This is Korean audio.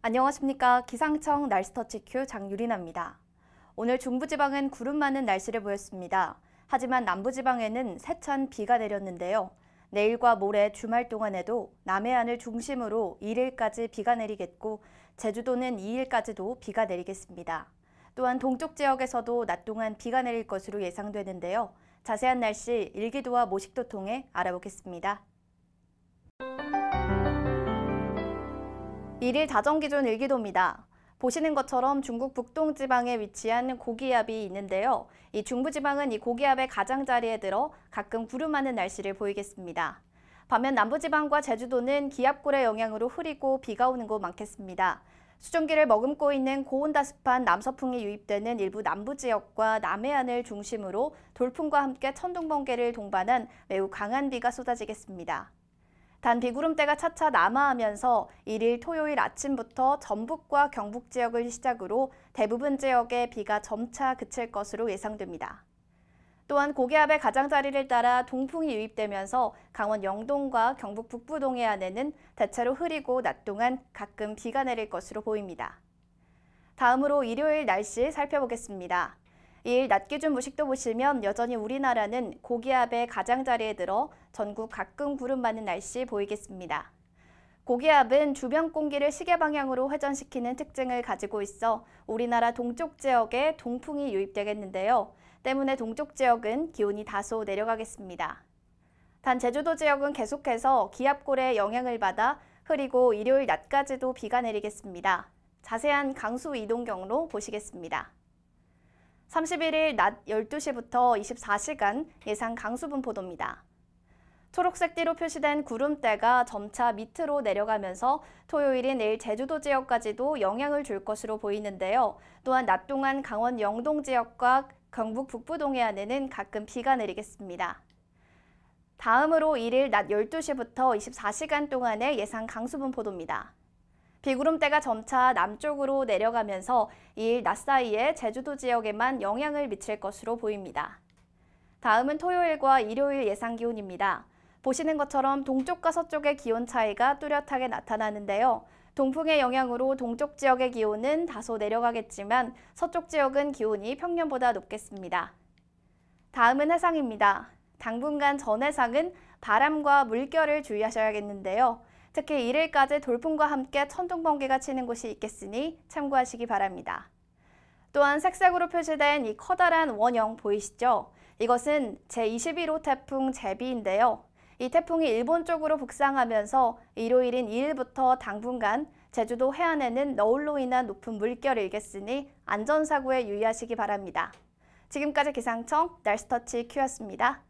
안녕하십니까. 기상청 날씨터치큐 장유리나입니다. 오늘 중부지방은 구름 많은 날씨를 보였습니다. 하지만 남부지방에는 세찬 비가 내렸는데요. 내일과 모레 주말 동안에도 남해안을 중심으로 1일까지 비가 내리겠고 제주도는 2일까지도 비가 내리겠습니다. 또한 동쪽 지역에서도 낮 동안 비가 내릴 것으로 예상되는데요. 자세한 날씨 일기도와 모식도 통해 알아보겠습니다. 일일 다정 기준 일기도입니다. 보시는 것처럼 중국 북동 지방에 위치한 고기압이 있는데요. 이 중부 지방은 이 고기압의 가장자리에 들어 가끔 구름하는 날씨를 보이겠습니다. 반면 남부 지방과 제주도는 기압골의 영향으로 흐리고 비가 오는 곳 많겠습니다. 수증기를 머금고 있는 고온다습한 남서풍이 유입되는 일부 남부 지역과 남해안을 중심으로 돌풍과 함께 천둥 번개를 동반한 매우 강한 비가 쏟아지겠습니다. 단 비구름대가 차차 남하하면서 1일 토요일 아침부터 전북과 경북 지역을 시작으로 대부분 지역에 비가 점차 그칠 것으로 예상됩니다. 또한 고기압의 가장자리를 따라 동풍이 유입되면서 강원 영동과 경북 북부 동해안에는 대체로 흐리고 낮 동안 가끔 비가 내릴 것으로 보입니다. 다음으로 일요일 날씨 살펴보겠습니다. 이일 낮 기준 무식도 보시면 여전히 우리나라는 고기압의 가장자리에 들어 전국 가끔 구름 많은 날씨 보이겠습니다. 고기압은 주변 공기를 시계 방향으로 회전시키는 특징을 가지고 있어 우리나라 동쪽 지역에 동풍이 유입되겠는데요. 때문에 동쪽 지역은 기온이 다소 내려가겠습니다. 단 제주도 지역은 계속해서 기압골의 영향을 받아 흐리고 일요일 낮까지도 비가 내리겠습니다. 자세한 강수 이동 경로 보시겠습니다. 31일 낮 12시부터 24시간 예상 강수 분포도입니다. 초록색 띠로 표시된 구름대가 점차 밑으로 내려가면서 토요일인 내일 제주도 지역까지도 영향을 줄 것으로 보이는데요. 또한 낮 동안 강원 영동 지역과 경북 북부 동해안에는 가끔 비가 내리겠습니다. 다음으로 1일 낮 12시부터 24시간 동안의 예상 강수분포도입니다. 비구름대가 점차 남쪽으로 내려가면서 이일 낮 사이에 제주도 지역에만 영향을 미칠 것으로 보입니다. 다음은 토요일과 일요일 예상 기온입니다. 보시는 것처럼 동쪽과 서쪽의 기온 차이가 뚜렷하게 나타나는데요. 동풍의 영향으로 동쪽 지역의 기온은 다소 내려가겠지만 서쪽 지역은 기온이 평년보다 높겠습니다. 다음은 해상입니다. 당분간 전 해상은 바람과 물결을 주의하셔야겠는데요. 특히 1일까지 돌풍과 함께 천둥 번개가 치는 곳이 있겠으니 참고하시기 바랍니다. 또한 색색으로 표시된 이 커다란 원형 보이시죠? 이것은 제21호 태풍 제비인데요. 이 태풍이 일본 쪽으로 북상하면서 일요일인 1일부터 당분간 제주도 해안에는 너울로 인한 높은 물결이 일겠으니 안전사고에 유의하시기 바랍니다. 지금까지 기상청 날스터치 큐였습니다.